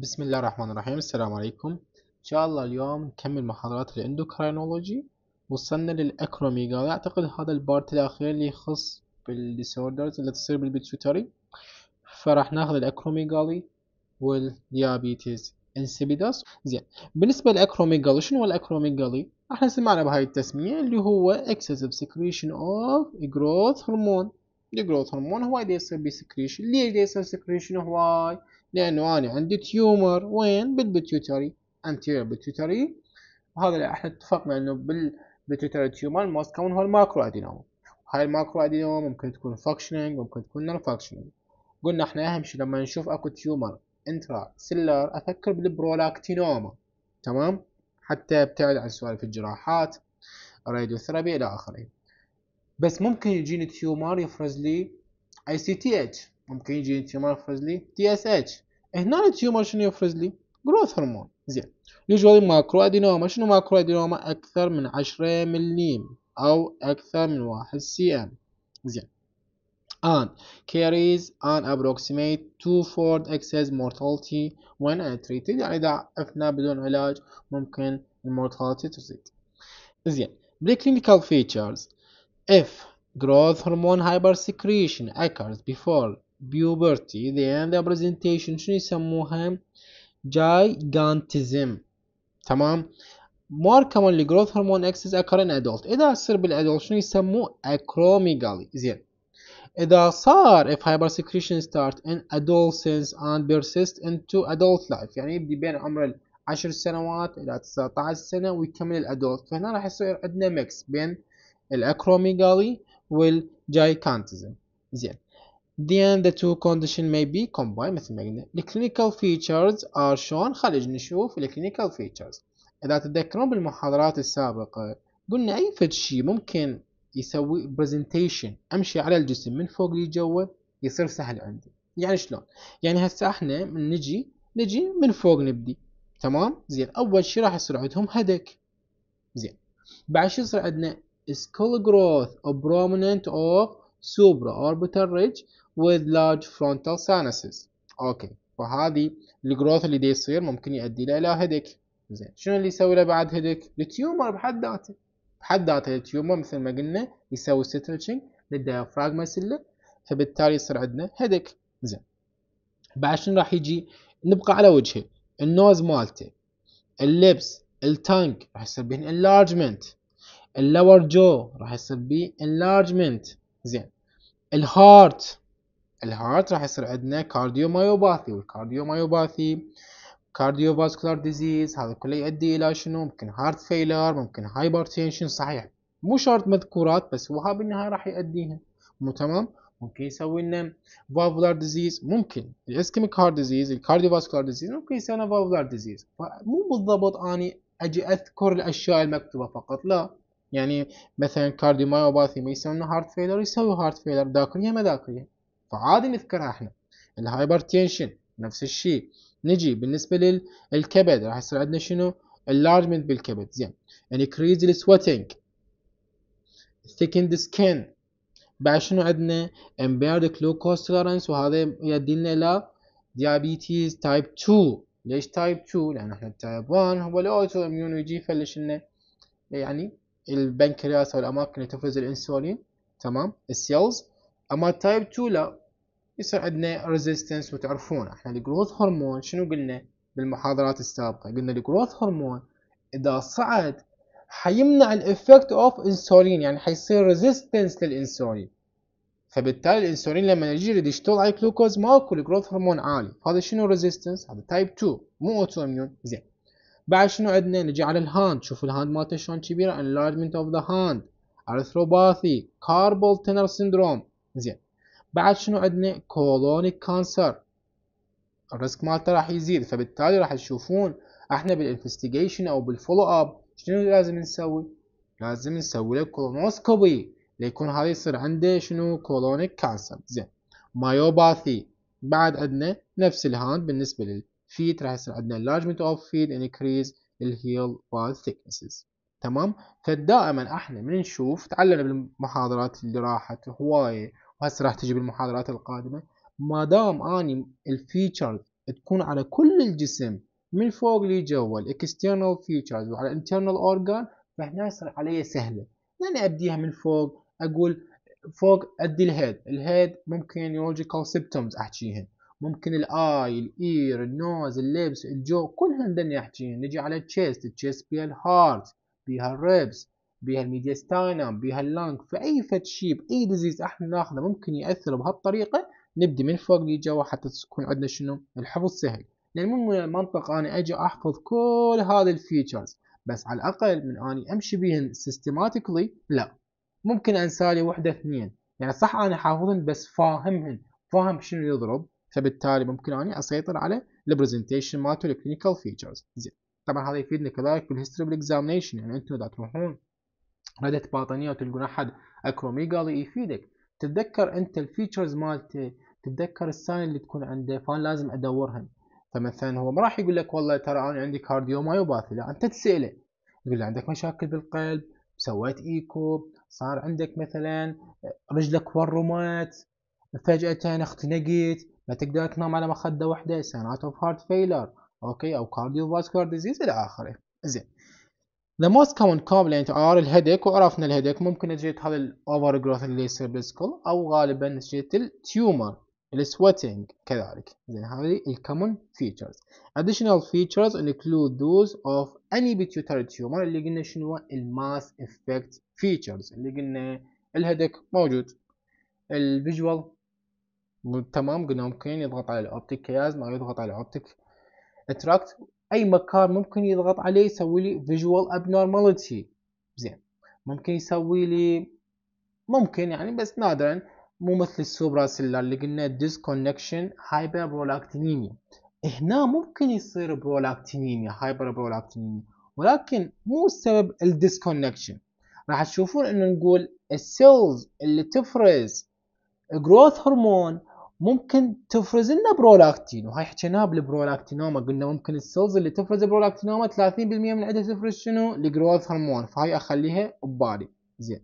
بسم الله الرحمن الرحيم السلام عليكم إن شاء الله اليوم نكمل محاضرات الإندوكراينولوجي وصلنا للاكروميغالي أعتقد هذا البارت الأخير اللي يخص بالديسوردرز اللي تصير بالبيتشوتري فراح ناخذ الاكروميغالي والديابيتيز انسيبيداس زين بالنسبة للاكروميغالي شنو هو الأكروميجالي؟ احنا سمعنا بهاي التسمية اللي هو اكسسيف سكريشن اوف جروث هرمون الجروث هرمون هواي يصير بسكريشن ليش يصير سكريشن هواي؟ لانه انا عندي تيومر وين بالبيتيوتري anterior pituitary وهذا احنا اتفقنا انه بالبيتيوتري تيومر الموست كومن هو الماكرو ادينوما هاي الماكرو ادينوما ممكن تكون فاكشننج ممكن تكون نون فاكشننج قلنا احنا اهم شيء لما نشوف اكو تيومر انترا سيلر افكر بالبرولاكتينوما تمام حتى ابتعد عن سوالف الجراحات الراديوثيرابي الى اخره بس ممكن يجيني تيومر يفرز لي اي سي تي اتش ممكن يجيني تيومر يفرز لي تي اس اتش هنا التيومر شنو يفرز لي جروث هرمون زين يوجوالي ماكرو ادينوما شنو ماكرو ادينوما اكثر من 10 مليم او اكثر من 1 سي ام زين ان كاريز ان ابروكسيميت تو فورد اكسس mortality وين treated يعني إذا عفنا بدون علاج ممكن المورتاليتي تزيد زين preclinical features if growth hormone hypersecretion occurs before بيوبرتي ذي ذا presentation شنو يسموها جايجانتزم تمام more اللي جروث هرمون excess occur in ادولت اذا صار بالادولت شنو يسموه اكروميغالي زين إذا صار if hypersecretion start in adolescence and persist into adult life يعني يبدي بين عمر ال 10 سنوات إلى 19 سنة ويكمل الأدولت فهنا راح يصير عندنا ميكس بين الاكروميغالي والجايكانتزم زين Then the two conditions may be combined مثل ما قلنا. The clinical features are shown خلينا نشوف the clinical features. إذا تتذكرون بالمحاضرات السابقة قلنا أي فد شيء ممكن يسوي presentation أمشي على الجسم من فوق لجوا يصير سهل عندي. يعني شلون؟ يعني هسه احنا من نجي نجي من فوق نبدي تمام؟ زين أول شيء راح يصير عندهم هدك. زين. بعد شو يصير عندنا skull growth prominent of orbital ridge with large frontal sinuses اوكي فهذه الجروث اللي دي يصير ممكن يؤدي له الى هيدك زين شنو اللي يسوي له بعد هيدك التيومر بحد ذاته بحد ذاته التيومر مثل ما قلنا يسوي ستريتشنج للديافراغما سله فبالتالي يصير عندنا هيدك زين بعد شنو راح يجي نبقى على وجهه النوز مالته اللبس التانك راح يصير به انلارجمنت اللور جو راح يصير به انلارجمنت زين الهارت الهارت راح يصير عندنا كارديومايوباثي والكارديومايوباثي كارديوفاسكولار ديزيز هذا كله يؤدي الى شنو ممكن هارت فيلر ممكن هايبرتنشن صحيح مو شرط مذكورات بس هو بالنهايه راح يؤديها مو تمام ممكن يسوي لنا فالفولار ديزيز ممكن الاسكيميك هارت ديزيز الكارديوفاسكولار ديزيز ممكن يسوي لنا فالفولار ديزيز فمو بالضبط اني اجي اذكر الاشياء المكتوبه فقط لا يعني مثلا كارديومايوباثي ما يسوي لنا هارت فيلر يسوي هارت فيلر ذاكريه ما ذاكريه فعادي نذكرها احنا الهايبرتنشن نفس الشيء نجي بالنسبه للكبد راح يصير عندنا شنو اللارجمنت بالكبد زين انكريز السويتنج ثيكند سكين بعد شنو عندنا امبيرد جلوكوز tolerance وهذا يدينا الى ديابيتيز تايب 2 ليش تايب 2 لان احنا التايب 1 هو الاوتو اميون ويجي يفلش لنا يعني البنكرياس او الاماكن اللي تفرز الانسولين تمام السيلز اما التايب 2 لا يصير عندنا ريزيستنس وتعرفون احنا الجروث هرمون شنو قلنا بالمحاضرات السابقه قلنا الجروث هرمون اذا صعد حيمنع الافكت اوف انسولين يعني حيصير ريزيستنس للانسولين فبالتالي الانسولين لما يجي يريد يشتغل على الجلوكوز ماكو الجروث هرمون عالي هذا شنو ريزيستنس هذا تايب 2 مو اوتو اميون زين بعد شنو عندنا نجي على الهاند شوف الهاند مالته شلون كبيره انلارجمنت اوف ذا هاند ارثروباثي كاربل تنر سيندروم زين بعد شنو عندنا كولونيك كانسر الريسك مالته راح يزيد فبالتالي راح تشوفون احنا بالانفستيجيشن او بالفولو اب شنو لازم نسوي لازم نسوي له كولونوسكوبي ليكون هذا يصير عنده شنو كولونيك كانسر زين مايوباثي بعد عندنا نفس الهاند بالنسبه للفيت راح يصير عندنا لارجمنت اوف فيت انكريز الهيل وال ثيكنسز تمام فدائما احنا من نشوف تعلمنا بالمحاضرات اللي راحت هوايه وهسه راح تجي بالمحاضرات القادمه ما دام اني الفيتشرز تكون على كل الجسم من فوق لجوا الاكسترنال فيتشرز وعلى الانترنال اورجان فهنا يصير علي سهله لاني يعني ابديها من فوق اقول فوق ادي الهيد الهيد ممكن نيولوجيكال سيمبتومز احكيها ممكن الاي الاير النوز اللبس الجو كلهم دني احكيها نجي على التشيست التشيست بيها الهارت بيها الريبس بها الميديستاينم بها اللانك في اي فت شيء باي ديزيز احنا ناخذه ممكن ياثر بهالطريقه نبدي من فوق لجوا حتى تكون عندنا شنو الحفظ سهل لان يعني مو من المنطق انا اجي احفظ كل هذه الفيتشرز بس على الاقل من اني امشي بهن سيستماتيكلي لا ممكن انسى لي وحده اثنين يعني صح انا حافظهن بس فاهمهن فاهم شنو يضرب فبالتالي ممكن اني اسيطر على البرزنتيشن مالته الكلينيكال فيتشرز زين طبعا هذا يفيدنا كذلك بالهيستوري بالاكزامنيشن يعني انتم اذا تروحون ردت باطنية وتلقون أحد أكروميجالي إيه يفيدك تتذكر أنت الفيتشرز مالته تتذكر الساين اللي تكون عنده فأنا لازم أدورهم فمثلا هو ما راح يقول لك والله ترى أنا عندي كارديو مايوباثي لا أنت تسأله تقول له عندك مشاكل بالقلب سويت ايكو صار عندك مثلا رجلك ورمت فجأة اختنقيت ما تقدر تنام على مخدة واحدة سينات اوف هارت فيلر اوكي او كارديو فاسكولار ديزيز الى اخره زين most common complaint كومبلينت ار headache وعرفنا headache ممكن تجي هذا ال overgrowth اللي يصير بالسكول او غالبا تجي التيومر sweating كذلك زين هذه common features additional features include those of any pituitary tumor اللي قلنا شنو ال mass effect features اللي قلنا الهدك موجود الفيجوال تمام قلنا ممكن يضغط على optic chiasm أو يضغط على optic tract اي مكان ممكن يضغط عليه يسوي لي فيجوال ابنورماليتي زين ممكن يسوي لي ممكن يعني بس نادرا مو مثل السوبرا سيلر اللي قلنا ديسكونكشن هايبر برولاكتينيميا هنا ممكن يصير برولاكتينيميا هايبر برولاكتينيميا ولكن مو السبب الديسكونكشن راح تشوفون انه نقول السيلز اللي تفرز جروث هرمون ممكن تفرز لنا برولاكتين وهاي حكيناها بالبرولاكتينوما قلنا ممكن السيلز اللي تفرز برولاكتينوما 30% من عندها تفرز شنو الجروث هرمون فهاي اخليها ببالي زين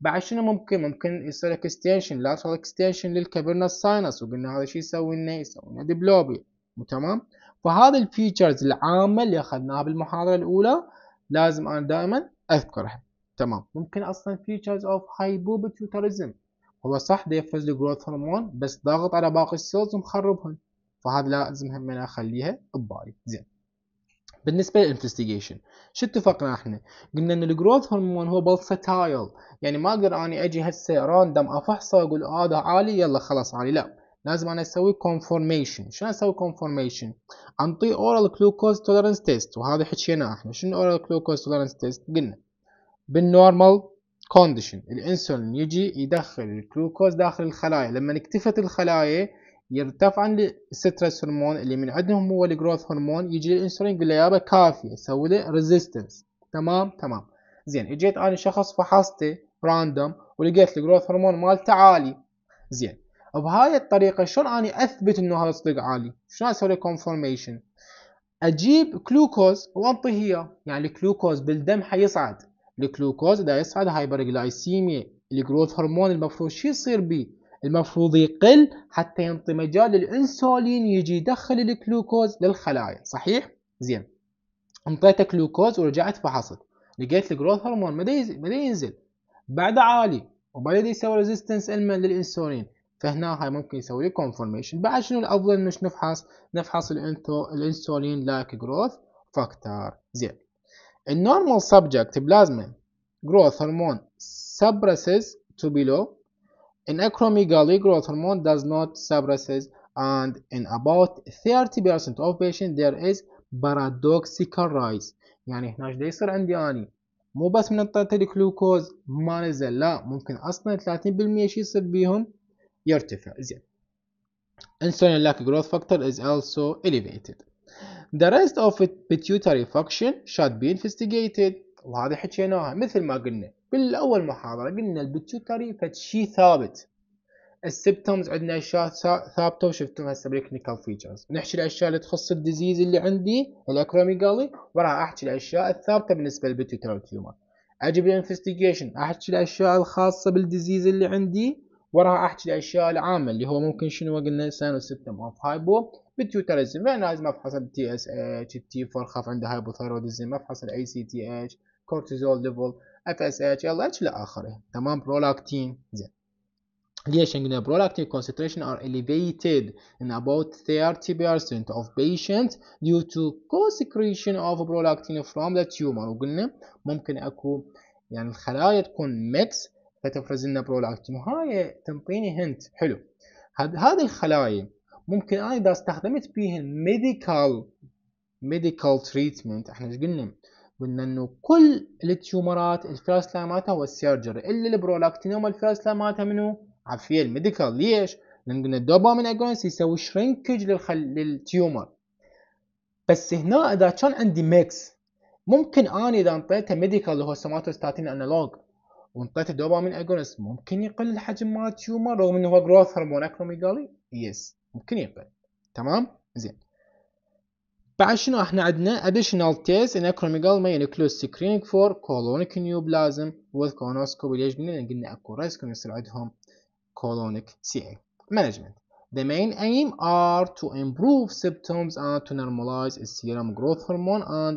بعد شنو ممكن ممكن يصير لك اكستنشن لاترال اكستنشن للكابرنس ساينس وقلنا هذا شو يسوي لنا يسوي لنا ديبلوبيا تمام فهذا الفيتشرز العامه اللي اخذناها بالمحاضره الاولى لازم انا دائما اذكرها تمام ممكن اصلا فيتشرز اوف هايبوبيتيوترزم هو صح بيفرز لي جروث هرمون بس ضاغط على باقي السيلز ومخربهن فهذا لازم انا اخليها ببالي زين بالنسبه للانفستيجيشن شو اتفقنا احنا قلنا ان الجروث هرمون هو بلساتايل يعني ما اقدر اني اجي هسه راندم افحصه واقول هذا آه عالي يلا خلاص عالي لا لازم انا اسوي كونفورميشن شنو اسوي كونفورميشن انطي اورال جلوكوز تولرنس تيست وهذا حكيناه احنا شنو اورال جلوكوز تولرنس تيست قلنا بالنورمال كونديشن الانسولين يجي يدخل الجلوكوز داخل الخلايا لما اكتفت الخلايا يرتفع السترس هرمون اللي من عندهم هو الجروث هرمون يجي الانسولين يقول له يابا كافي اسوي له ريزيستنس تمام تمام زين اجيت انا شخص فحصته راندوم ولقيت الجروث هرمون مالته عالي زين بهاي الطريقه شلون اني اثبت انه هذا صدق عالي شلون اسوي له كونفورميشن اجيب كلوكوز وانطيه اياه يعني الكلوكوز بالدم حيصعد الجلوكوز اذا يصعد جلايسيميا الجروث هرمون المفروض شو يصير بيه المفروض يقل حتى ينطي مجال للانسولين يجي يدخل الجلوكوز للخلايا صحيح زين انطيته جلوكوز ورجعت فحصت لقيت الجروث هرمون ما ينزل بعد عالي وبعدين يسوي ريزيستنس المن للانسولين فهنا هاي ممكن يسوي لي كونفرميشن بعد شنو الافضل انه نفحص نفحص الانسولين لايك جروث فاكتور زين In normal subject, plasma growth hormone suppresses to below. In acromegaly, growth hormone does not suppresses and in about 30% of patients there is paradoxical rise يعني هنا ايش يصير عندي اني مو بس من اضطريت الجلوكوز ما نزل لا ممكن اصلا 30% شي يصير بيهم يرتفع زين insulin like growth factor is also elevated The rest of the pituitary function should be investigated وهذه حكيناها مثل ما قلنا بالأول محاضرة قلنا البيتيوتري فشي ثابت السبتومز عندنا اشياء ثابته وشفتم هسه بالكنيكال فيتشرز نحكي الاشياء اللي تخص الديزيز اللي عندي الاكروميغالي وراح احكي الاشياء الثابته بالنسبه للبيتيوتري تيومر اجي بالانفستيجيشن احكي الاشياء الخاصه بالديزيز اللي عندي وراها احكي الاشياء العامه اللي هو ممكن شنو قلنا سانوسيبتوم اوف هايبو بالتيوتاليزم يعني لازم افحص التي اس اتش التي خاف عندها هايبوثايروديزم افحص الاي سي تي اتش كورتيزول ليفل اف اس اتش ال اتش الى اخره تمام برولاكتين زين ليش عندنا برولاكتين concentration are elevated in about 30% of patients due to co-secretion of prolactin from the tumor وقلنا ممكن اكو يعني الخلايا تكون ميكس فتفرز لنا برولاكتين وهاي تنطيني هنت حلو هذه الخلايا ممكن انا اذا استخدمت بيهن ميديكال ميديكال تريتمنت احنا ايش قلنا؟ قلنا انه كل التيومرات الفيرست لاين مالتها هو السيرجري الا البرولاكتينوم الفيرست لاين مالتها منو؟ عفيه الميديكال ليش؟ لان قلنا الدوبامين اجونس يسوي شرينكج للخل... للتيومر بس هنا اذا كان عندي ميكس ممكن انا اذا انطيته ميديكال اللي هو سوماتوستاتين انالوج وانطيته دوبامين اجونس ممكن يقل الحجم مال التيومر رغم انه هو جروث هرمون اكروميجالي؟ يس yes. ممكن يقبل تمام زين بعد شنو احنا عندنا additional test in acromegal may include screening for colonic neoplasm with colonoscopy ليش قلنا قلنا اكو ريسك يصير عندهم colonic CA management The main aim are to improve symptoms and to normalize serum growth hormone and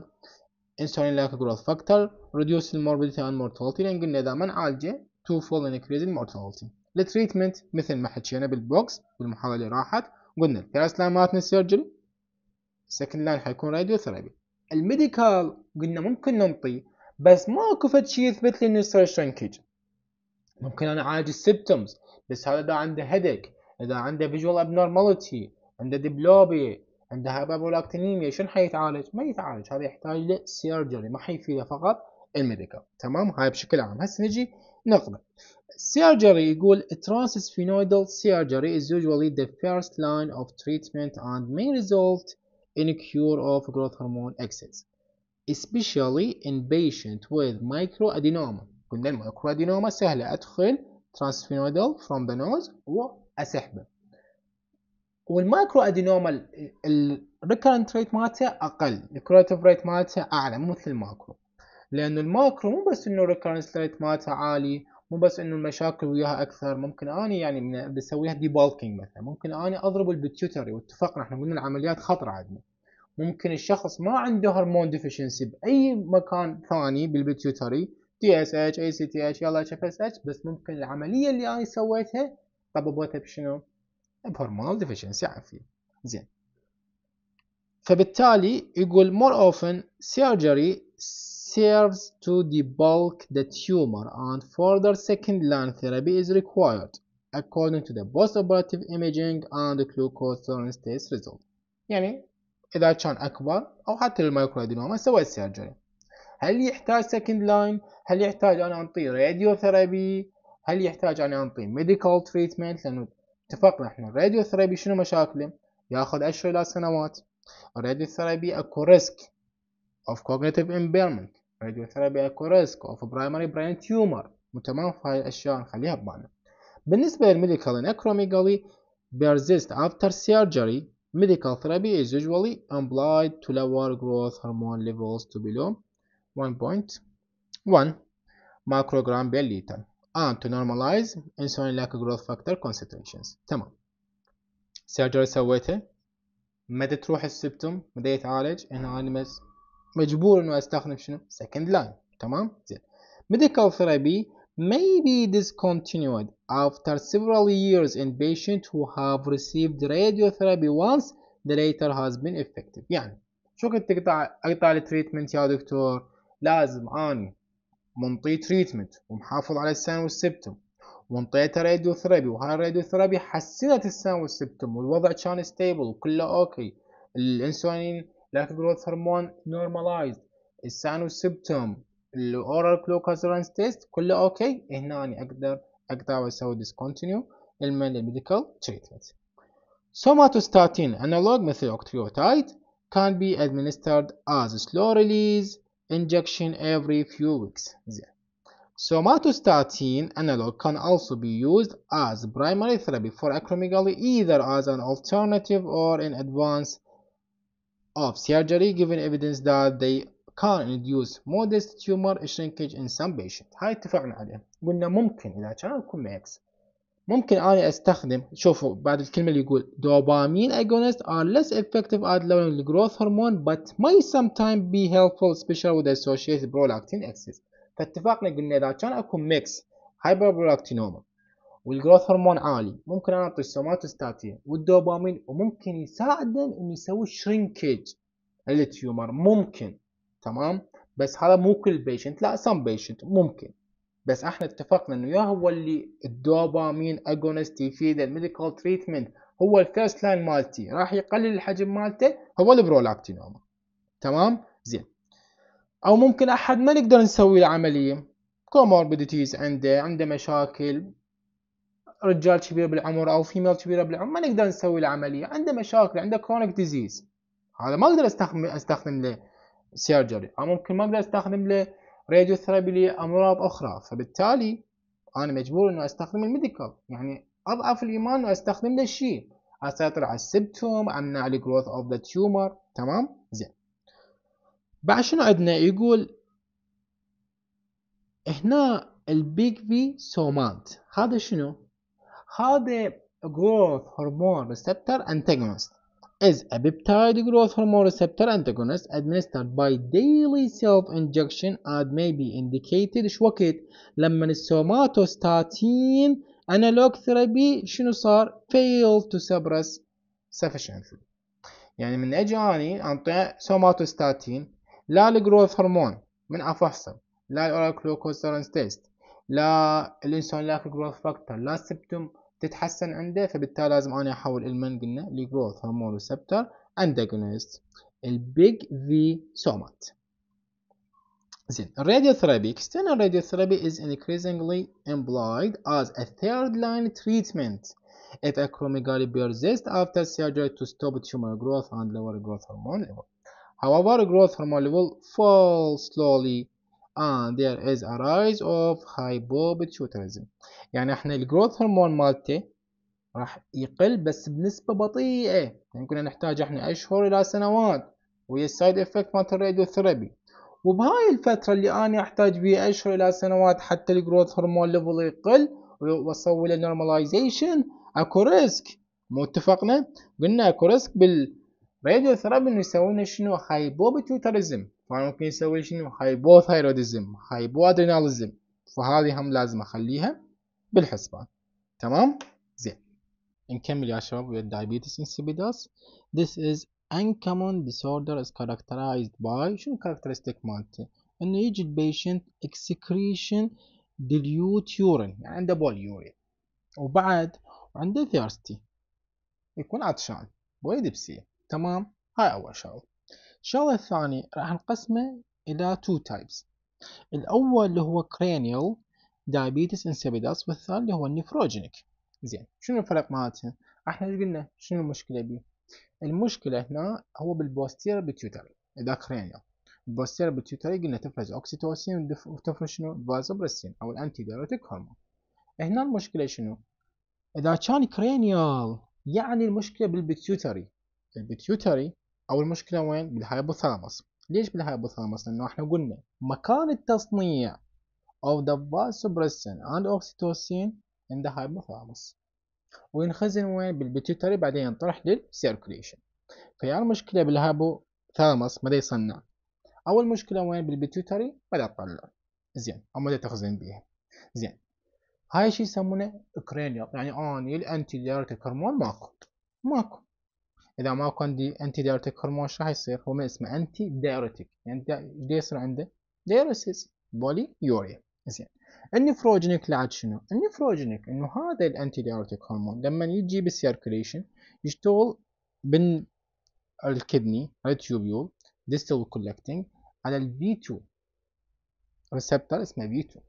insulin like growth factor reduce morbidity and mortality لان قلنا اذا ما نعالجه twofold increase in mortality التريتمنت مثل ما حكينا بالبوكس بالمحاولة اللي راحت قلنا الفيرست لاين مالتنا السيرجري السكند لاين حيكون راديو ثيرابي الميديكال قلنا ممكن ننطي بس ماكو فد شيء يثبت لي انه يصير شرنكج ممكن انا اعالج السيبتومز بس هذا اذا عنده هيدك اذا عنده فيجوال ابنورماليتي عنده ديبلوبي عنده هايبابولاكتينيميا شنو حيتعالج؟ ما يتعالج هذا يحتاج لسيرجري ما حيفيده فقط الميديكال تمام هاي بشكل عام هسه نجي نقرا surgery يقول transphenoidal surgery is usually the first line of treatment and may result in cure of growth hormone اكسس especially in patient with microadenoma قلنا المايكروادينوما سهلة أدخل ترانسفينويدال from the nose وأسحبه والمايكروادينوما الريكرنت ريت مالته أقل الكريتيف ريت مالته أعلى مثل الماكرو لأنه الماكرو مو بس إنه الريكرنس ريت مالتها عالي مو بس إنه المشاكل وياها أكثر ممكن اني يعني بسويها ديبالكينج مثلا ممكن اني أضرب البتيوتري واتفقنا إحنا قلنا العمليات خطرة عندنا ممكن الشخص ما عنده هرمون ديفيشنسي بأي مكان ثاني بالبتيوتري تي اس اتش اي سي تي اتش يلا اتش اف اس اتش بس ممكن العملية اللي أنا سويتها طببتها بشنو؟ بهرمونال ديفيشنسي عافية زين فبالتالي يقول more often surgery serves to debulk the tumor and further second-line therapy is required according to the post-operative imaging and the glucose tolerance test result يعني إذا كان أكبر أو حتى للمايكرودينوما سوى السيرجري هل يحتاج second line؟ هل يحتاج أن أعطيه راديوثيرابي؟ هل يحتاج أن أنطي medical treatment؟ لأنه اتفقنا إحنا الراديوثيرابي شنو مشاكله؟ ياخذ أشهر إلى سنوات الراديوثيرابي أكو ريسك of cognitive impairment راديوثيرابي كوريسك اوف برايمري برين تيومر تمام فهاي الاشياء نخليها ببالنا بالنسبه للميديكال انكروميجالي persist after surgery medical therapy is usually applied to lower growth hormone levels to below 1.1 microgram per liter and to normalize insulin-like growth factor concentrations تمام surgery سويته مدى تروح السبتم مدى يتعالج هنا مجبور انه استخدم شنو second line تمام زين medical therapy may be discontinued after several years in patients who have received radiotherapy once the later has been effective يعني شو كنت تقطع اقطع التريتمنت يا دكتور لازم اني منطي تريتمنت ومحافظ على السن والسبتم وانطيته راديوثيرابي وهاي الراديوثيرابي حسنت السن والسبتم والوضع كان ستيبل وكله اوكي الانسولين Lactic growth hormone normalized oral السانوسبتوم الاورال كلوكازرانس تيست كله اوكي هنا أنا اقدر اقطع واسوي ديسكونتينيو medical تريتمنت Somatostatin analog methooctreotide can be administered as slow release injection every few weeks. Somatostatin analog can also be used as primary therapy for acromegaly either as an alternative or in advanced of surgery given evidence that they can induce modest tumor shrinkage in some patients هاي اتفقنا عليه. قلنا ممكن إذا كان اكو ميكس ممكن أنا أستخدم شوفوا بعد الكلمة اللي يقول dopamine agonists are less effective at lowering the growth hormone but may sometimes be helpful especially with associated prolactin excess فاتفقنا قلنا إذا كان اكو ميكس هايبربرولاكتينوما والجروث هرمون عالي ممكن اعطي السوماتوستاتين والدوبامين وممكن يساعدن انه يسوي شرينكج التيومر ممكن تمام بس هذا مو كل بيشنت لا سم بيشنت ممكن بس احنا اتفقنا انه يا هو اللي الدوبامين اجونست يفيد الميديكال تريتمنت هو الفيرست لاين مالتي راح يقلل الحجم مالته هو البرولاكتينوما تمام زين او ممكن احد ما نقدر نسوي العمليه كوموربيديتيز عنده عنده مشاكل رجال كبير بالعمر او فيميل كبيره بالعمر ما نقدر نسوي العمليه عنده مشاكل عنده كرونيك ديزيز هذا ما اقدر استخدم استخدم له سيرجري او ممكن ما اقدر استخدم له راديو ثيرابي لامراض اخرى فبالتالي انا مجبور انه استخدم الميديكال يعني اضعف الايمان انه استخدم له شيء اسيطر على السبتوم امنع الجروث اوف ذا تيومر تمام زين بعد شنو عندنا يقول هنا البيج بي سومانت هذا شنو هذا growth hormone receptor antagonist is a peptide growth hormone receptor antagonist administered by daily self-injection and may be indicated شو وقت لما السوماتوستاتين analog therapy شنو صار fail to suppress sufficiently يعني من اجي اني انطي سوماتوستاتين لا الجروث هرمون من افحصه لا الاورال كلوكوز تيست لا الانسولين لاك جروث فاكتور لا السبتوم تتحسن عنده فبالتالي لازم أنا أحول المن قلنا لجروث هرمون ريسبتور أنداجونست البيج في سومات زين الراديوثيرابي external radiotherapy is increasingly implied as a third line treatment if acromegaly persists after surgery to stop tumor growth and lower growth hormone level. However, growth hormone level falls slowly and there is a rise of hypopituitarism. يعني احنا الجروث هرمون مالته راح يقل بس بنسبة بطيئة يمكن نحتاج احنا اشهر الى سنوات ويا السايد افكت مالت الراديوثيرابي وبهاي الفترة اللي انا احتاج بيها اشهر الى سنوات حتى الجروث هرمون ليفل يقل واسوي له نورماليزيشن اكو ريسك مو اتفقنا؟ قلنا اكو ريسك بالراديوثيرابي انه لنا شنو هايبوبيتيوترزم فممكن يسوي شنو هايبو ادرينالزم فهذه هم لازم اخليها بالحسبان تمام زين نكمل يا شباب ويا diabetes insipidus this is uncommon disorder is characterized by شنو characteristic مالته انه يجي البيشنت excretion dilute urine يعني عنده بول يوري وبعد وعنده thirsty يكون عطشان وايد تمام هاي اول شغله الشغله الثانيه راح نقسمه الى two types الاول اللي هو cranial diabetes insipidus والثاني اللي هو النيفروجينيك زين شنو الفرق مالتها؟ احنا ايش قلنا؟ شنو المشكله بيه؟ المشكله هنا هو بالبوستير بيتيوتري ذاكرين البوستير بيتيوتري قلنا تفرز اوكسيتوسين وتفرز شنو؟ فازوبرسين او الانتي دايوريتيك هرمون هنا المشكله شنو؟ اذا كان كرينيال يعني المشكله بالبيتيوتري البيتيوتري او المشكله وين؟ بالهايبوثالامس ليش بالهايبوثالامس؟ لانه احنا قلنا مكان التصنيع of the vasopressin and oxytocin in the hypothalamus وينخزن وين بالبيتيوتري بعدين ينطرح للسيركوليشن فيا المشكلة بالهايبوثالاموس ماذا يصنع أول مشكلة وين بالبيتيوتري ماذا تطلع زين أو ماذا تخزن بيها زين هاي شي يسمونه كرينيال يعني اني الانتي دايرتك هرمون ماكو ماكو اذا ماكو عندي انتي دايرتك هرمون شو راح يصير هو ما اسمه انتي دايرتك يعني دي يصير عنده دايرسيس بولي يوريا زين النيفروجينيك لعد شنو؟ النيفروجينيك انه هذا الانتي دايورتيك هرمون لما يجي بالسيركليشن يشتغل بن الكدني التيوبيول ديستال كولكتنج على ال v 2 ريسبتر اسمه v 2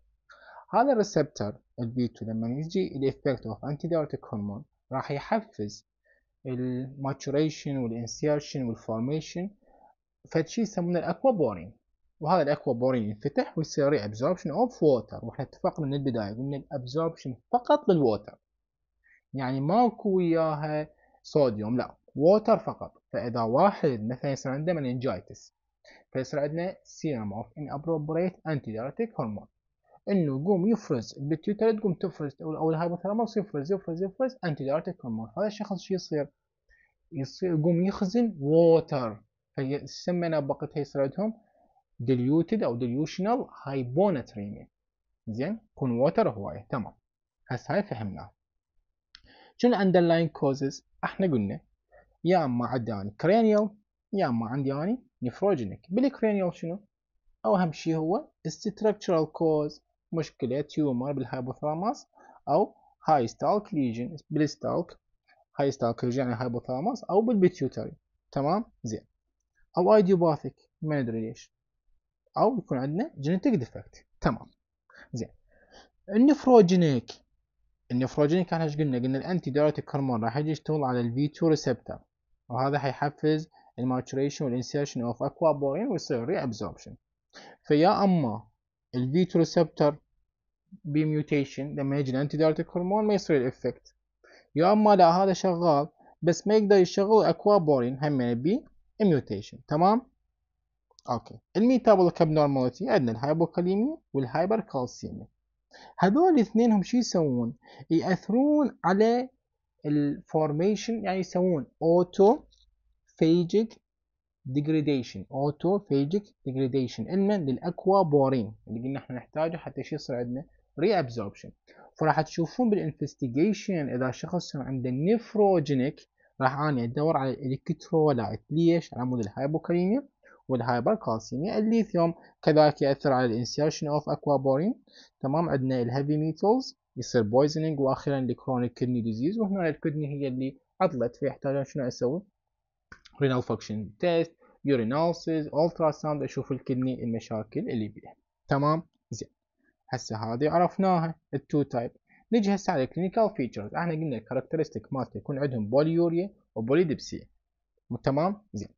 هذا الريسبتر ال v 2 لما يجي الافكت اوف انتي دايورتيك هرمون راح يحفز الماتوريشن والانسيرشن والفورميشن فد يسمونه الاكوابورين وهذا الاكوا بورين ينفتح ويصير ري ابزوربشن اوف ووتر واحنا اتفقنا من البدايه قلنا الابزوربشن فقط للووتر يعني ماكو وياها صوديوم لا ووتر فقط فاذا واحد مثلا يصير عنده مننجايتس فيصير عندنا سيرم اوف ان ابروبريت انتي دايرتيك هرمون انه يقوم يفرز البتيوتر تقوم تفرز او الهايبوثالاموس يفرز يفرز يفرز انتي دايرتيك هرمون هذا الشخص شو يصير؟ يصير يقوم يخزن ووتر فيسمى نبقتها يصير عندهم ديليوتد او ديليوشنال هايبوناتريميا زين كون ووتر هوايه تمام هسه هاي فهمناها شنو الاندرلاين كوزز احنا قلنا يا اما عندي اني كرينيال يا اما عندي اني نيفروجينيك بالكرينيال شنو اهم شيء هو structural كوز مشكله تيومر بالهايبوثالاموس او هايستالك ليجن بالستالك هايستالك يعني هايبوثالاموس او بالبيتيوتري تمام زين او ايديوباثيك ما ندري ليش او يكون عندنا جينيتيك ديفكت تمام زين النفروجينيك النفروجينيك احنا ايش قلنا قلنا الانتي دايرتيك هرمون راح يجي يشتغل على الفي 2 ريسبتر وهذا حيحفز الماتوريشن والانسيرشن اوف اكوا بورين ويصير ري ابزوربشن فيا اما الفي 2 ريسبتر بي ميوتيشن لما يجي الانتي دايرتيك هرمون ما يصير الافكت يا اما لا هذا شغال بس ما يقدر يشغل اكوا بورين هم بي يعني ميوتيشن تمام اوكي الميتابوليك ابنورماليتي عندنا الهايبوكاليميا والهايبركالسيميا هذول الاثنين هم شو يسوون ياثرون على الفورميشن يعني يسوون اوتو فيجيك ديجريديشن اوتو فيجيك ديجريديشن علما للاكوا بورين اللي قلنا احنا نحتاجه حتى شو يصير عندنا ري ابزوربشن فراح تشوفون بالانفستيجيشن اذا شخص عنده نيفروجينيك راح اني ادور على الالكترولايت ليش على مود الهايبوكاليميا والهايبركالسيميا الليثيوم كذلك يأثر على الانسيرشن اوف اكوابورين تمام عندنا الهيفي ميتلز يصير بويزنينج واخيرا الكرونيك كدني ديزيز وهنا الكدني هي اللي عطلت فيحتاج شنو اسوي؟ رينال فانكشن تيست يورينالسيز اولترا ساوند اشوف الكدني المشاكل اللي بيها تمام زين هسه هذه عرفناها التو تايب نجي هسه على الكلينيكال فيتشرز احنا قلنا الكاركترستيك مالته يكون عندهم بوليوريا وبوليدبسيا تمام زين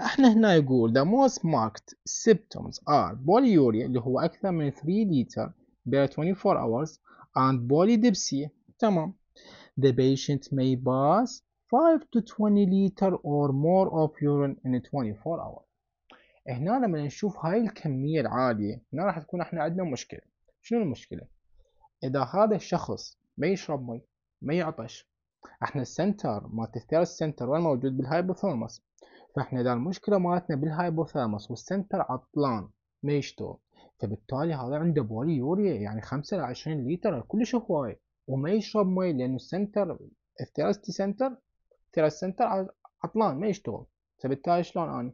احنا هنا يقول the most marked symptoms are polyuria اللي هو أكثر من 3 لتر per 24 hours and polydipsia تمام the patient may pass 5 to 20 liter or more of urine in 24 hours هنا لما نشوف هاي الكمية العالية هنا راح تكون احنا عندنا مشكلة شنو المشكلة اذا هذا الشخص ما يشرب مي ما يعطش احنا السنتر ما الثيرست السنتر وين موجود بالهايبوثورمس فإحنا ده المشكلة مالتنا بالهايبوثالاموس والسنتر عطلان ما يشتغل فبالتالي هذا عنده بولي يوريا يعني خمسة 20 لتر كلش هواي وما يشرب مي لأنه السنتر الثيرستي سنتر ترى سنتر عطلان ما يشتغل فبالتالي شلون أنا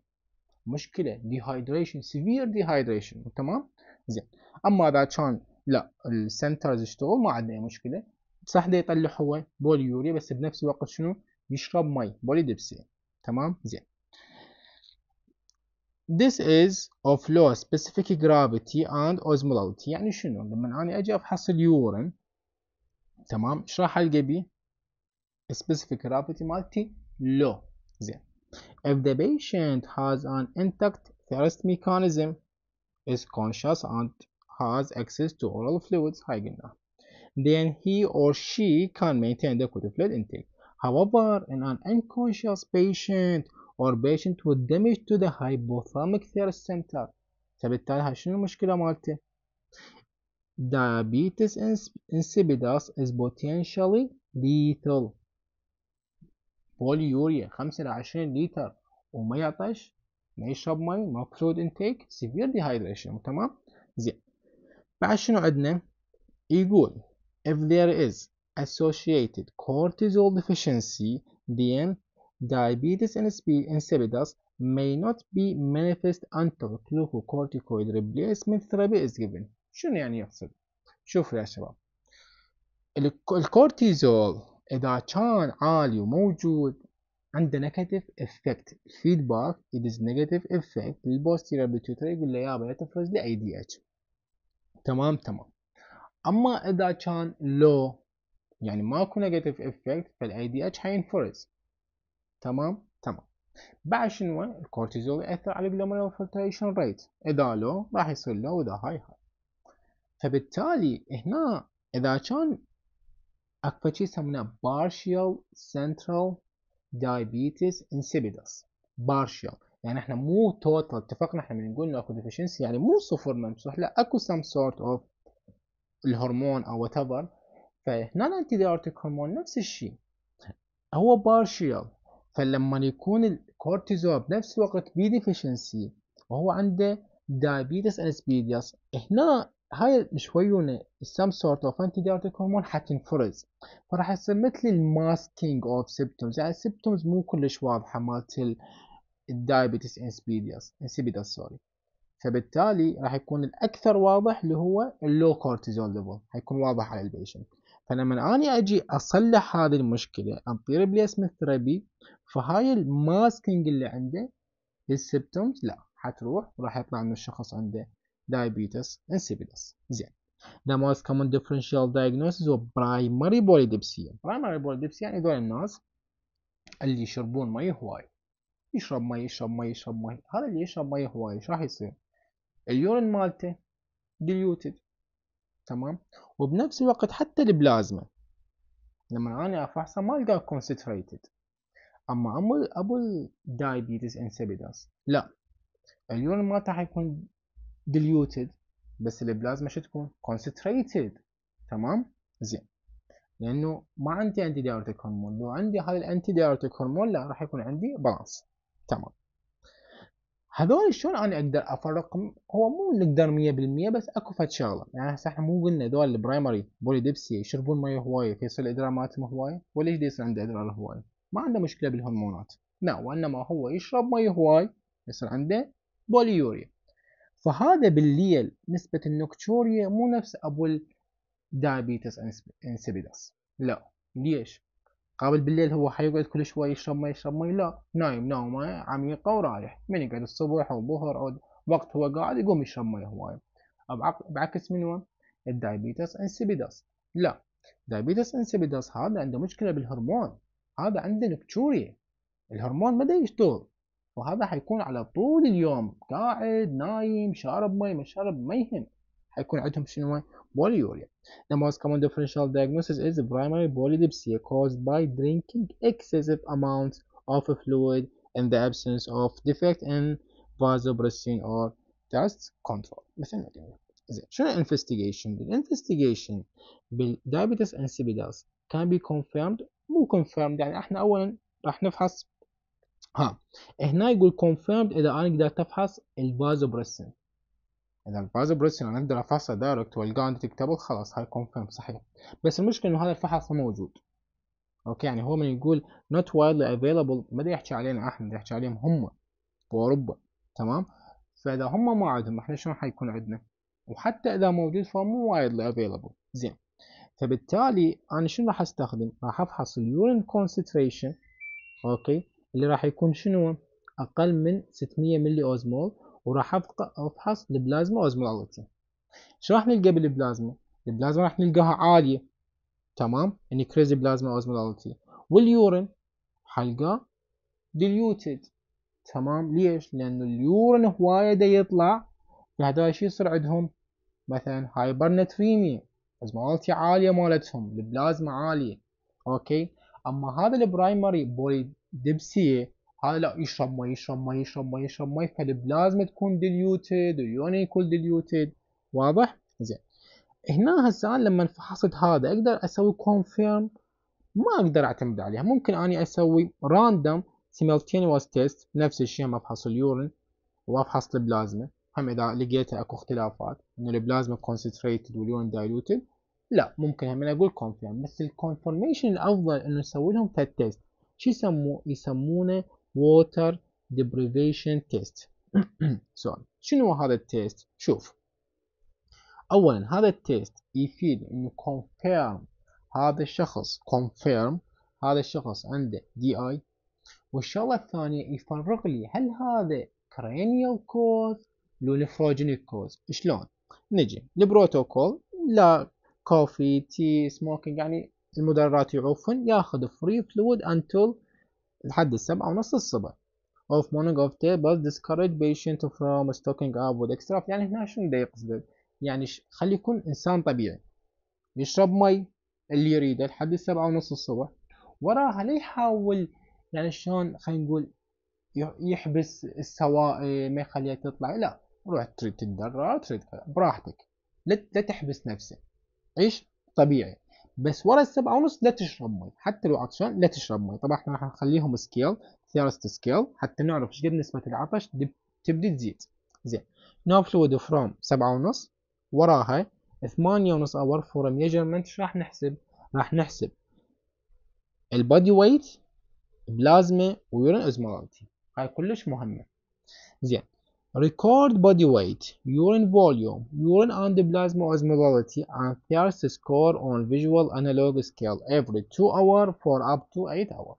مشكلة ديهايدريشن سيفير ديهايدريشن تمام زين أما إذا كان لا السنترز يشتغل ما عندنا أي مشكلة صح يطلع هو بولي يوريا بس بنفس الوقت شنو يشرب مي بولي دبسي تمام زين This is of low specific gravity and osmolality يعني شنو لما أنا أجي أفحص اليورين تمام ايش راح ألقى بيه specific gravity مالتي low زين if the patient has an intact thirst mechanism is conscious and has access to oral fluids هاي قلنا then he or she can maintain the fluid intake however in an unconscious patient or patient with damage to the hypothalamic center فبالتالي شنو المشكلة مالته؟ diabetes insipidus is potentially lethal polyuria 5 ل 20 لتر وما يعطش ما يشرب مي ما فلود انتيك سيفير ديهايدريشن تمام زين بعد شنو عندنا يقول if there is associated cortisol deficiency then diabetes insipidus may not be manifest until glucocorticoid replacement therapy is given شنو يعني يقصد؟ شوفوا يا شباب الكورتيزول إذا كان عالي وموجود عنده نيجاتيف افكت it is نيجاتيف افكت للبوستيريور بيتيوتري يقول له يابا لا تفرز لي اي دي اتش تمام تمام اما اذا كان لو يعني ماكو نيجاتيف افكت فالاي دي اتش حينفرز تمام تمام بعد شنو الكورتيزول ياثر على الجلوميرول فلتريشن ريت اذا لو راح يصير لو واذا هاي هاي فبالتالي هنا اذا كان اكو شيء يسمونه partial central diabetes insipidus partial يعني احنا مو توتال اتفقنا احنا من نقول اكو ديفشنسي يعني مو صفر ممسوح لا اكو some sort of الهرمون او whatever فهنا الانتي هرمون نفس الشيء هو partial فلما يكون الكورتيزول بنفس الوقت بي ديفيشنسي وهو عنده دايبيتس انسبيدياس هنا هاي شويونة سورت اوف انتي antidiuretic هرمون حتنفرز فراح يصير مثل الماسكينج اوف سيبتومز يعني السيبتومز مو كلش واضحة مالت الدايبيتس انسبيديوس انسبيدياس سوري فبالتالي راح يكون الاكثر واضح اللي هو اللو كورتيزول ليفل حيكون واضح على البيشنت فلما أنا أجي أصلح هذه المشكلة عن بليسمنت ثيرابي فهاي الماسكينج اللي عنده للسبتومز لا حتروح وراح يطلع إنه الشخص عنده دايابيتس انسيبيدس زين The most common differential diagnosis هو primary polydipsia primary polydipsia يعني دول الناس اللي يشربون مي هواي يشرب مي يشرب مي يشرب مي هذا اللي يشرب مي هواي ايش راح يصير؟ اليورين مالته ديليوتد تمام وبنفس الوقت حتى البلازما لما أنا أفحصها ما ألقاه كونسنتريتد أما أبو الدايبيتس انسيبيدس لا اليورين ما راح يكون ديليوتد بس البلازما شو تكون كونسنتريتد تمام زين لانه ما عندي انتي دايورتيك هرمون لو عندي هذا الانتي دايورتيك هرمون لا راح يكون عندي بالانس تمام هذول شلون انا اقدر افرقهم هو مو نقدر 100% بس اكو فد شغله يعني هسه احنا مو قلنا هذول البرايمري ديبسي يشربون ميه هوايه فيصير الادرار مالتهم هوايه ولا ايش يصير عنده ادرار هوايه ما عنده مشكله بالهرمونات لا نعم، وانما هو يشرب ميه هواي يصير عنده بوليوريا فهذا بالليل نسبة النكتوريا مو نفس أبو الدايابيتس انسبيدس لا ليش؟ قابل بالليل هو حيقعد كل شوي يشرب مي يشرب مي لا نايم نومة عميقة ورايح من يقعد الصبح أو الظهر أو وقت هو قاعد يقوم يشرب مي هواية بعكس منو الدايبيتس انسيبيدس لا دايبيتس انسيبيدس هذا عنده مشكلة بالهرمون هذا عنده نكتوريا الهرمون ما يشتغل وهذا حيكون على طول اليوم قاعد نايم شارب مي ما شارب ما يهم حيكون عندهم شنو بوليوريا The most common differential diagnosis is primary polydipsia caused by drinking excessive amounts of fluid in the absence of defect in vasopressin or test control مثل ما قلنا زين شنو الانفستيجيشن؟ الانفستيجيشن بالدايبيتس insipidus can be confirmed مو confirmed يعني احنا اولا راح نفحص ها هنا يقول confirmed اذا انا قدرت افحص الفازوبرسين اذا الفاز بروسيون انا اقدر افحصه دايركت والقاه عندي تكتبل خلاص هاي كونفيرم صحيح بس المشكله انه هذا الفحص موجود اوكي يعني هو من يقول نوت وايدلي افيلبل ما يحكي علينا احنا ده يحكي عليهم هم باوروبا تمام فاذا هم ما عندهم احنا شلون حيكون عندنا وحتى اذا موجود فهو مو widely زين فبالتالي انا شنو راح استخدم راح افحص اليورين كونسنتريشن اوكي اللي راح يكون شنو اقل من 600 ملي اوزمول وراح افحص البلازما اوزمولوجي شو راح نلقى بالبلازما البلازما راح نلقاها عاليه تمام انكريز يعني بلازما اوزمولوجي واليورين حلقه ديليوتد تمام ليش لانه اليورين هوايه دا يطلع فهذا الشيء يصير عندهم مثلا هايبرنتريميا اوزمولوجي عاليه مالتهم البلازما عاليه اوكي اما هذا البرايمري بوليدبسيه لا يشرب مي يشرب مي يشرب مي يشرب مي فالبلازما تكون ديليوتد واليون يكون ديليوتد واضح زين هنا هسه انا لما فحصت هذا اقدر اسوي كونفيرم ما اقدر اعتمد عليها ممكن اني اسوي راندوم سيمالتينوس تيست نفس الشيء ما افحص اليورين وافحص البلازما هم اذا لقيت اكو اختلافات انه البلازما كونسنتريتد واليورين دايلوتد لا ممكن هم اقول كونفيرم بس الكونفرميشن الافضل انه نسوي لهم تيست شو يسموه يسمونه water deprivation test سؤال شنو هذا التيست شوف اولا هذا التيست يفيد انه confirm هذا الشخص confirm هذا الشخص عنده دي اي والشغله الثانيه يفرق لي هل هذا cranial cause لو nephrogenic cause شلون نجي البروتوكول لا كوفي تي سموكينج يعني المدرات يعوفن ياخذ فري فلويد انتل لحد السبعة ونص الصبح of morning of day but discourage patient from stocking up with extra يعني هنا شنو ده يقصد يعني خلي يكون إنسان طبيعي يشرب مي اللي يريده لحد السبعة ونص الصبح وراها لا يحاول يعني شلون خلينا نقول يحبس السوائل إيه، ما يخليها تطلع لا روح تريد تتدرب تريد براحتك لا تحبس نفسك عيش طبيعي بس ورا السبعة ونص لا تشرب مي حتى لو عطشان لا تشرب مي طبعا احنا راح نخليهم سكيل ثيرست سكيل حتى نعرف ايش قد نسبة العطش تبدي تزيد زين نو فلويد فروم سبعة ونص وراها ثمانية ونص اور فور ميجرمنت ايش راح نحسب؟ راح نحسب البادي ويت بلازما ويورين اوزمولاريتي هاي كلش مهمة زين Record body weight, urine volume, urine and plasma osmolality, and thirst score on visual analog scale every 2 hour for up to 8 hour.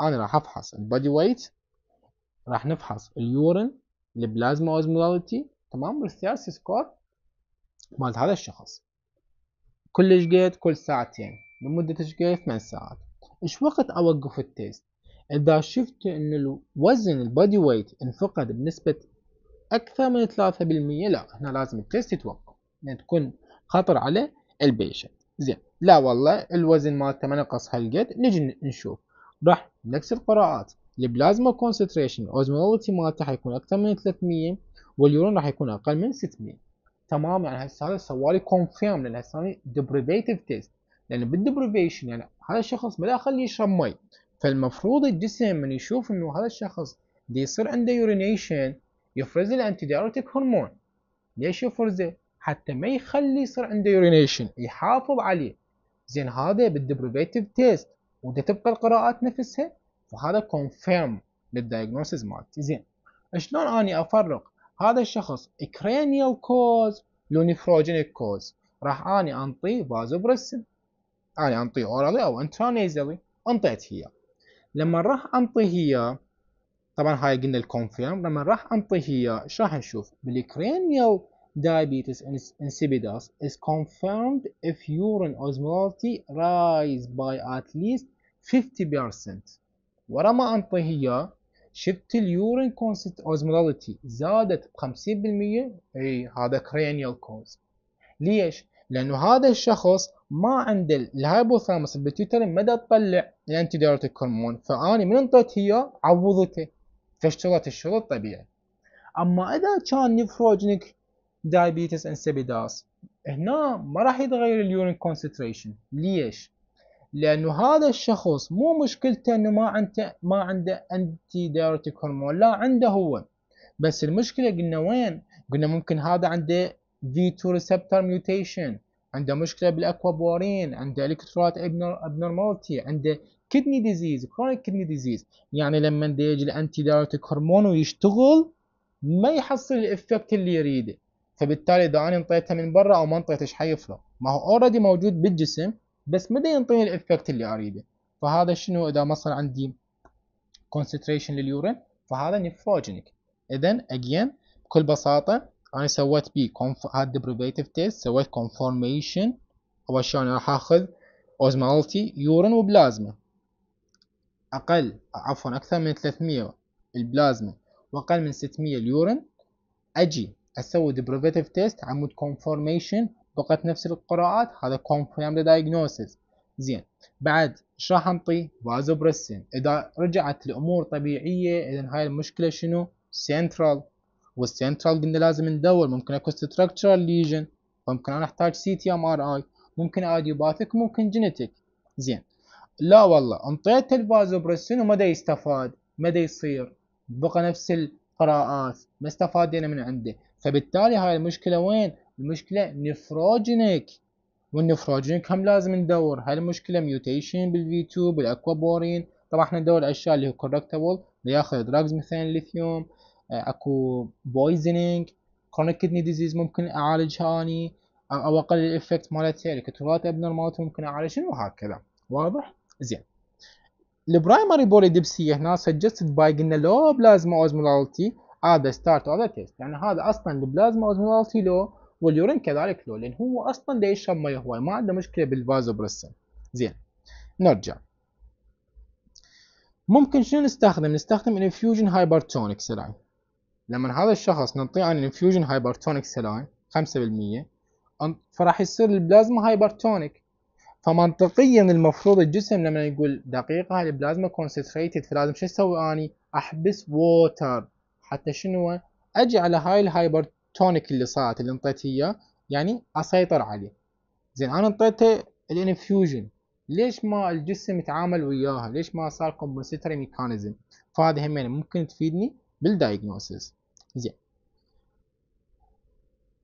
أنا راح أفحص body weight راح نفحص اليورين البلازما اوزمولاليتي تمام والثيرس سكور مال هذا الشخص كل قد كل ساعتين لمدة ايش قد 8 ساعات ايش وقت اوقف التيست اذا شفت ان الوزن البادي ويت انفقد بنسبة أكثر من 3% لا هنا لازم التست يتوقف لأن يعني تكون خطر على البيشنت زين لا والله الوزن مالته ما نقص هالقد نجي نشوف راح نفس القراءات البلازما كونسنتريشن اوزمولتي مالته حيكون اكثر من 300 واليورون راح يكون اقل من 600 تمام يعني هسه هذا سوالي كونفيرم لان هسه ديبريفيتيف تيست لان بالديبريفيشن يعني هذا الشخص ما داخل يشرب مي فالمفروض الجسم من يشوف انه هذا الشخص دي يصير عنده يورينيشن يفرز الانتي دايوريتك هرمون ليش يفرزه حتى ما يخلي يصير عنده يورينيشن يحافظ عليه زين هذا بالدبريفيتيف تيست وانت تبقى القراءات نفسها فهذا كونفيرم للدايجنوسيس مالتي زين شلون اني افرق هذا الشخص كرينيال كوز لو نيفروجينيك كوز راح اني انطيه فازوبرسين اني انطيه اورالي او انترانيزالي انطيت هي لما راح انطيه اياه طبعا هاي قلنا الكونفيرم لما راح انطيه اياه ايش راح نشوف بالكرينيال diabetes insipidus is confirmed if urine osmolality rise by at least 50% ورا ما انطيه اياه شفت اليورين كونست اوزمولاليتي زادت ب 50% اي هذا كرينيال كوز ليش؟ لانه هذا الشخص ما عنده الهايبوثامس البيتيوتري مدى تطلع الانتي الانتيديورتيك هرمون فاني من انطيت اياه عوضته فاشتغلت الشروط طبيعي اما اذا كان نيفروجينيك دايابيتس انسبيداس هنا ما راح يتغير اليورين كونسنتريشن ليش لانه هذا الشخص مو مشكلته انه ما عنده ما عنده انتي دايرتيك هرمون لا عنده هو بس المشكله قلنا وين قلنا ممكن هذا عنده في 2 ريسبتور ميوتيشن عنده مشكله بالاكوابورين عنده الكترولايت ابنورمالتي عنده كدني ديزيز كرونيك كدني ديزيز يعني لما يجي الانتي دايرتيك هرمون ويشتغل ما يحصل الافكت اللي يريده فبالتالي اذا انا انطيتها من برا او ما انطيتها ايش حيفرق ما هو اوريدي موجود بالجسم بس ما ينطيني الافكت اللي اريده فهذا شنو اذا ما صار عندي كونسنتريشن لليورين فهذا نيفروجينيك اذا اجين بكل بساطه انا سويت بي هاد ديبريفيتيف تيست سويت كونفورميشن اول شيء انا راح اخذ اوزمالتي يورين وبلازما أقل عفوا أكثر من 300 البلازما وأقل من 600 اليورين أجي أسوي deprivative test عمود confirmation بقت نفس القراءات هذا confirmed diagnosis زين بعد شو راح انطي فازوبريسين اذا رجعت الامور طبيعيه اذا هاي المشكله شنو سنترال والسنترال قلنا لازم ندور ممكن اكو ستراكشرال ليجن فممكن انا احتاج سي تي ام ار اي ممكن اديوباثيك ممكن جينيتيك زين لا والله انطيت البازوبرسين وما دا يستفاد ما دا يصير بقى نفس القراءات ما استفادنا من عنده فبالتالي هاي المشكله وين المشكله نفروجينيك والنفروجينيك هم لازم ندور هاي المشكله ميوتيشن بالفي 2 بالاكوابورين طبعا احنا ندور الاشياء اللي هو كوركتبل ياخذ دراجز مثلا الليثيوم آه، اكو بويزنينج كرونيك كدني ديزيز ممكن اعالجها اني او اقلل الافكت مالتها الكتروات ابنورمالتي ممكن اعالجها وهكذا واضح زين البرايمري بولي ديبسي هنا سجستد باي قلنا لو بلازما اوزمولاليتي هذا ستارت ذا تيست يعني هذا اصلا البلازما اوزمولاليتي لو واليورين كذلك لو لان هو اصلا دا يشرب ميه هواي ما عنده مشكله بالفازوبرسن زين نرجع ممكن شنو نستخدم نستخدم انفيوجن هايبرتونيك سلاين لما هذا الشخص نعطيه انفيوجن هايبرتونيك سلاين 5% فراح يصير البلازما هايبرتونيك فمنطقيا المفروض الجسم لما يقول دقيقه البلازما كونسنتريتد فلازم شو اسوي اني احبس ووتر حتى شنو اجي على هاي الهايبرتونيك اللي صارت اللي انطيت اياه يعني اسيطر عليه زين انا انطيته الانفيوجن ليش ما الجسم يتعامل وياها ليش ما صار كومبنسيتري ميكانيزم فهذه همين ممكن تفيدني بالدايجنوسيس زين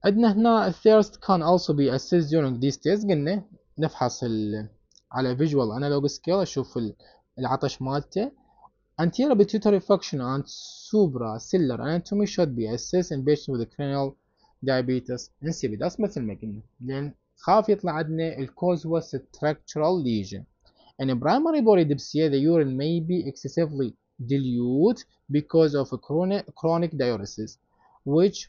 عندنا هنا الثيرست كان also be assessed during these tests قلنا نفحص على Visual Analog Scale اشوف العطش مالته anterior pituitary function and supracellular anatomy should be assessed in patients with cranial diabetes insipidus مثل ما قلنا لان خاف يطلع عندنا الكوز هو structural lesion in primary body dyspepsia the urine may be excessively dilute because of chronic diuresis which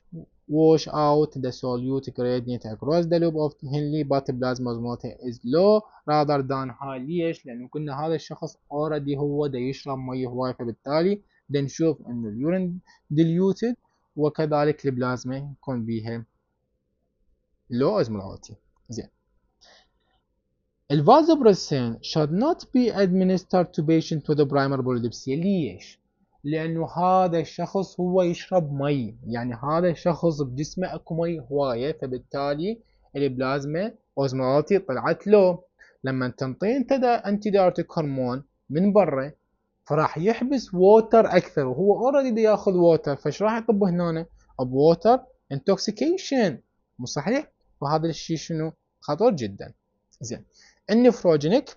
wash out the solute gradient across the loop of Henle but plasma osmosis is low rather than high ليش؟ لأنه كنا هذا الشخص already هو ده يشرب مية هواي فبالتالي نشوف إنه اليورين diluted وكذلك البلازما يكون بيها low osmolarity زين الفازوبريسين should not be administered to patient with the primary polydipsia ليش؟ لأنه هذا الشخص هو يشرب مي يعني هذا الشخص بجسمه اكو مي هواية فبالتالي البلازما اوزمولتي طلعت له لما تنطي انت دا انتي دارتك هرمون من برا فراح يحبس ووتر اكثر وهو اوريدي ياخذ ووتر فايش راح يطب هنا بووتر انتوكسيكيشن مو صحيح وهذا الشيء شنو خطر جدا زين النفروجينيك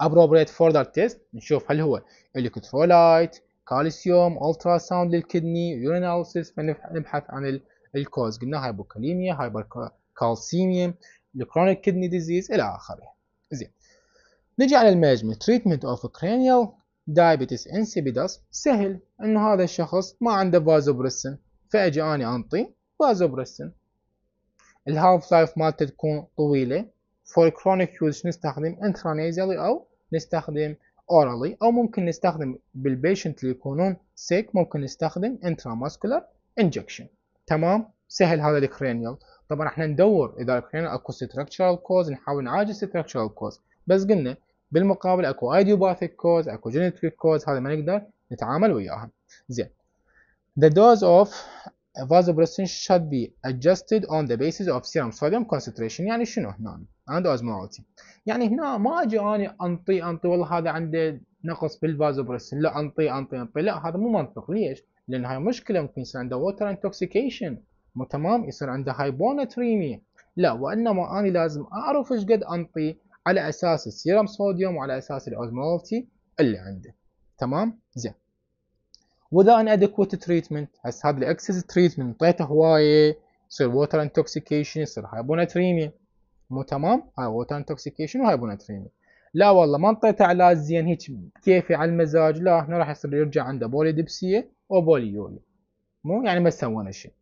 ابروبريت فوردر تيست نشوف هل هو الكترولايت كالسيوم الترا ساوند للكدني يوريناليسيس بنبحث عن الكوز قلنا هايبوكاليميا هايبر كالسيميا الكرونيك كدني ديزيز الى اخره زين نجي على المانجمنت تريتمنت اوف كرانيال دايبيتس انسيبيدس سهل انه هذا الشخص ما عنده فازوبريسن فاجي اني انطي فازوبريسن الهاف لايف مالته تكون طويله فور كرونيك يوز نستخدم انترانيزالي او نستخدم orally او ممكن نستخدم بالبيشنت اللي يكونون sick ممكن نستخدم intramuscular injection تمام سهل هذا الكرينيال طبعا احنا ندور اذا الكرينيال اكو structural cause نحاول نعالج structural cause بس قلنا بالمقابل اكو idiopathic cause اكو genetic cause هذا ما نقدر نتعامل وياها زين The dose of vasopressin should be adjusted on the basis of serum sodium concentration يعني شنو هنا عنده أزمة يعني هنا ما أجي أنا أنطي أنطي والله هذا عنده نقص بالفازوبرسين لا أنطي أنطي أنطي لا هذا مو منطق ليش؟ لأن هاي مشكلة ممكن يصير عنده ووتر انتوكسيكيشن مو تمام يصير عنده هايبونتريميا لا وإنما أنا لازم أعرف إيش قد أنطي على أساس السيرم صوديوم وعلى أساس الأوزمولتي اللي عنده تمام؟ زين وذا ان ادكوت تريتمنت هسه هذا الاكسس تريتمنت انطيته هوايه يصير ووتر انتوكسيكيشن يصير هايبوناتريميا مو تمام هاي ووتر انتوكسيكيشن وهاي بوناتريميا لا والله ما انطيته علاج زين هيك كيفي على المزاج لا هنا راح يصير يرجع عنده بوليدبسيه وبوليوريا مو يعني ما سوينا شيء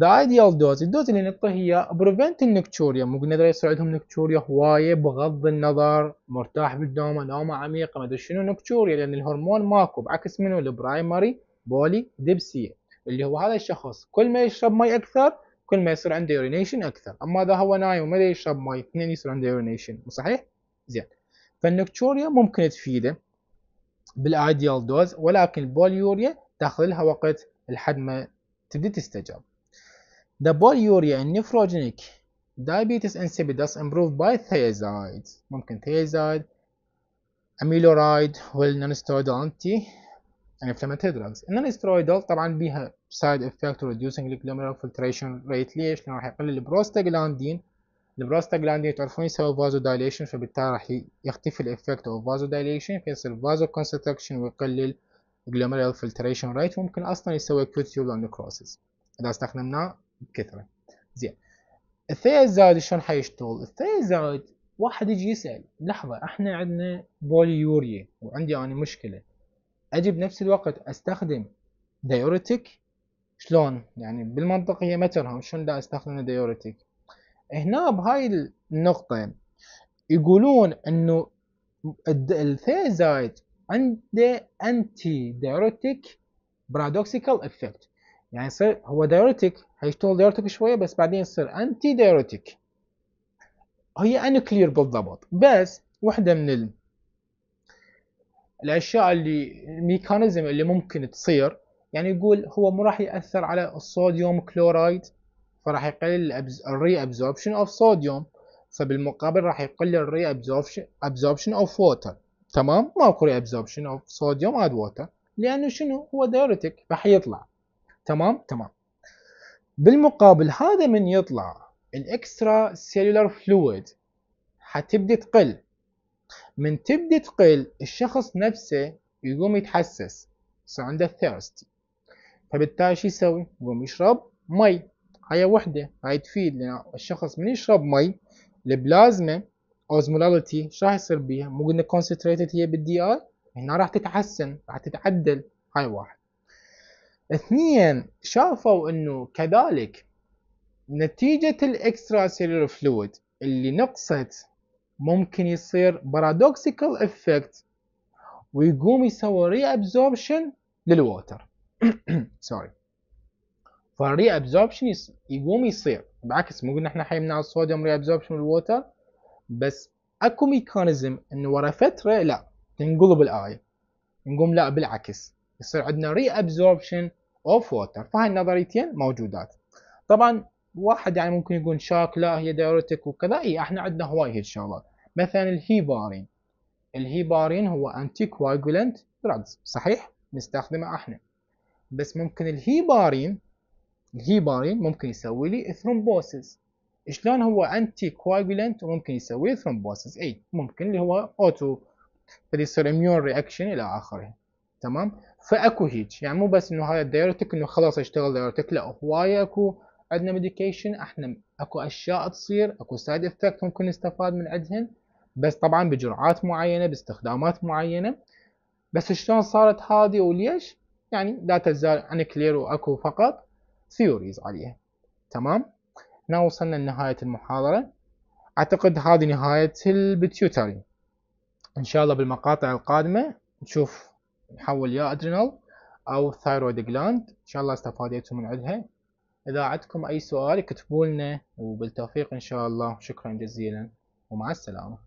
ذا ايديال دوز الدوز اللي نعطيه هي بريفنت النكتوريا مو نقدر يصير عندهم نكتوريا هوايه بغض النظر مرتاح بالدومه نومه عميقه ما ادري شنو نكتوريا لان الهرمون ماكو بعكس منو البرايمري بولي دبسيه اللي هو هذا الشخص كل ما يشرب مي اكثر كل ما يصير عنده يورينيشن اكثر اما اذا هو نايم وما يشرب ماي اثنين يصير عنده يورينيشن صحيح زين فالنكتوريا ممكن تفيده بالايديال دوز ولكن البوليوريا تاخذ لها وقت لحد ما تبدي تستجاب The polyuria in nephrogenic diabetes insipidus improved by thiazides ممكن thiazide amiloride والنونستويدال anti يعني في تيدرنز ان الاسترويدال طبعا بيها سايد افكت ريدوسنج الجلوميرال فلتريشن ريت ليش؟ لانه راح يقلل البروستاجلاندين البروستاجلاندين تعرفون يسوي فازو دايليشن فبالتالي راح يختفي الافكت اوف فازو دايليشن فيصير فازو كونستركشن ويقلل الجلوميرال فلتريشن ريت ممكن اصلا يسوي كيوت تيوبر نكروسس اذا استخدمناه بكثره زين الثيازايد شلون حيشتغل؟ الثيازايد واحد يجي يسال لحظه احنا عندنا بوليوريا وعندي انا مشكله اجي بنفس الوقت استخدم دايوريتك شلون يعني بالمنطقيه هي ما ترهم شلون دا استخدم دايوريتك هنا بهاي النقطة يقولون انه الثيازايد عنده انتي دايوريتك برادوكسيكال افكت يعني يصير هو دايوريتك هيشتغل دايوريتك شوية بس بعدين يصير انتي دايوريتك هي انكلير بالضبط بس واحدة من الاشياء اللي الميكانيزم اللي ممكن تصير يعني يقول هو مو راح ياثر على الصوديوم كلورايد فراح يقلل الري ابزوربشن اوف صوديوم فبالمقابل راح يقلل الري ابزوربشن اوف ووتر تمام ماكو ري ابزوربشن اوف صوديوم اد ووتر لانه شنو هو دايرتك راح يطلع تمام تمام بالمقابل هذا من يطلع الاكسترا سيلولار فلويد حتبدي تقل من تبدي تقل الشخص نفسه يقوم يتحسس يصير عنده ثيرست فبالتالي شو يسوي؟ يقوم يشرب مي هاي وحدة هاي تفيد لأن الشخص من يشرب مي البلازما اوزمولاليتي شو راح يصير بيها؟ مو قلنا كونسنتريتد هي بالدي اي؟ هنا راح تتحسن راح تتعدل هاي واحد اثنين شافوا انه كذلك نتيجة الاكسترا سيلولر فلويد اللي نقصت ممكن يصير بارادوكسيكال افكت ويقوم يسوي ري ابزوربشن للووتر سوري فالري ابزوربشن يقوم يصير بعكس مو قلنا احنا حيمنع الصوديوم ري ابزوربشن للووتر بس اكو ميكانيزم انه ورا فتره لا تنقلب الايه نقوم لا بالعكس يصير عندنا ري ابزوربشن اوف ووتر فهاي النظريتين موجودات طبعا واحد يعني ممكن يقول شاك لا هي دايوريتك وكذا اي احنا عندنا هواي هي الشغلات مثلا الهيبارين الهيبارين هو انتي كواجولنت صحيح نستخدمه احنا بس ممكن الهيبارين الهيبارين ممكن يسوي لي ثرومبوسيس شلون هو انتي وممكن يسوي ثرومبوسيس اي ممكن اللي هو اوتو فاللي يصير اميون رياكشن الى اخره تمام فاكو هيج يعني مو بس انه هاي الدايرتك انه خلاص اشتغل دايرتك لا هواي اكو عندنا ميديكيشن احنا اكو اشياء تصير اكو سايد افكت ممكن نستفاد من عندهن بس طبعا بجرعات معينة باستخدامات معينة بس شلون صارت هذه وليش يعني لا تزال عن كلير واكو فقط ثيوريز عليها تمام هنا وصلنا لنهاية المحاضرة اعتقد هذه نهاية البتيوتري ان شاء الله بالمقاطع القادمة نشوف نحول يا ادرينال او ثايرويد جلاند ان شاء الله استفاديتوا من عندها اذا عندكم اي سؤال اكتبوا لنا وبالتوفيق ان شاء الله شكرا جزيلا ومع السلامه